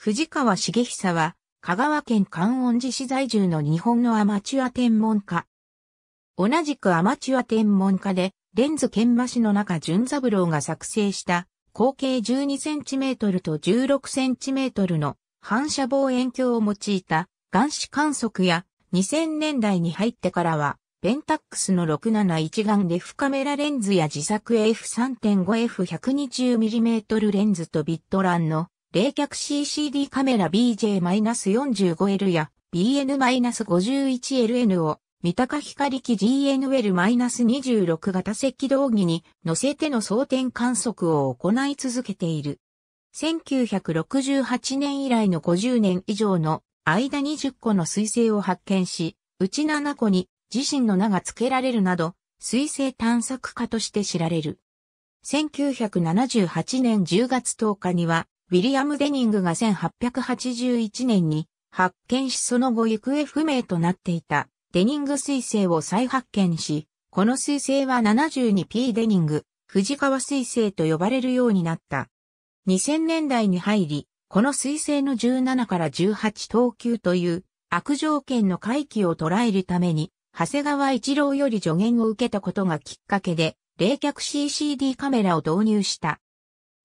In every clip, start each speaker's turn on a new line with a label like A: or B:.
A: 藤川茂久は、香川県観音寺市在住の日本のアマチュア天文家。同じくアマチュア天文家で、レンズ研磨師の中淳三郎が作成した、口径 12cm と 16cm の反射望遠鏡を用いた眼視観測や、2000年代に入ってからは、ペンタックスの671眼レフカメラレンズや自作 f3.5f120mm レンズとビットランの冷却 CCD カメラ BJ-45L や BN-51LN を三鷹光機 GNL-26 型赤道儀に乗せての装填観測を行い続けている。1968年以来の50年以上の間20個の彗星を発見し、うち7個に自身の名が付けられるなど、彗星探索家として知られる。1978年10月10日には、ウィリアム・デニングが1881年に発見しその後行方不明となっていたデニング彗星を再発見し、この彗星は 72P デニング、藤川彗星と呼ばれるようになった。2000年代に入り、この彗星の17から18等級という悪条件の回帰を捉えるために、長谷川一郎より助言を受けたことがきっかけで、冷却 CCD カメラを導入した。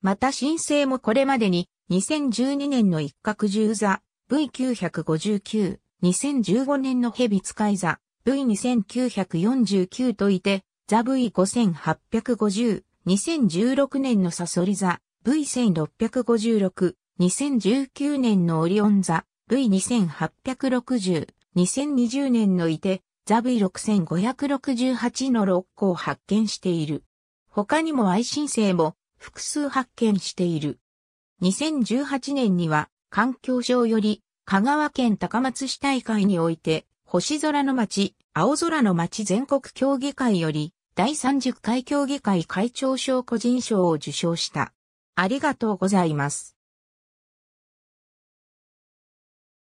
A: また申請もこれまでに2012年の一角獣座 V959、2015年のヘビ使い座 V2949 といて、ザ V5850、2016年のサソリ座 V1656、2019年のオリオン座 V2860、2020年のいて、ザ V6568 の6個を発見している。他にも愛申請も複数発見している。2018年には環境省より香川県高松市大会において星空の街、青空の街全国協議会より第30回協議会会長賞個人賞を受賞した。ありがとうございます。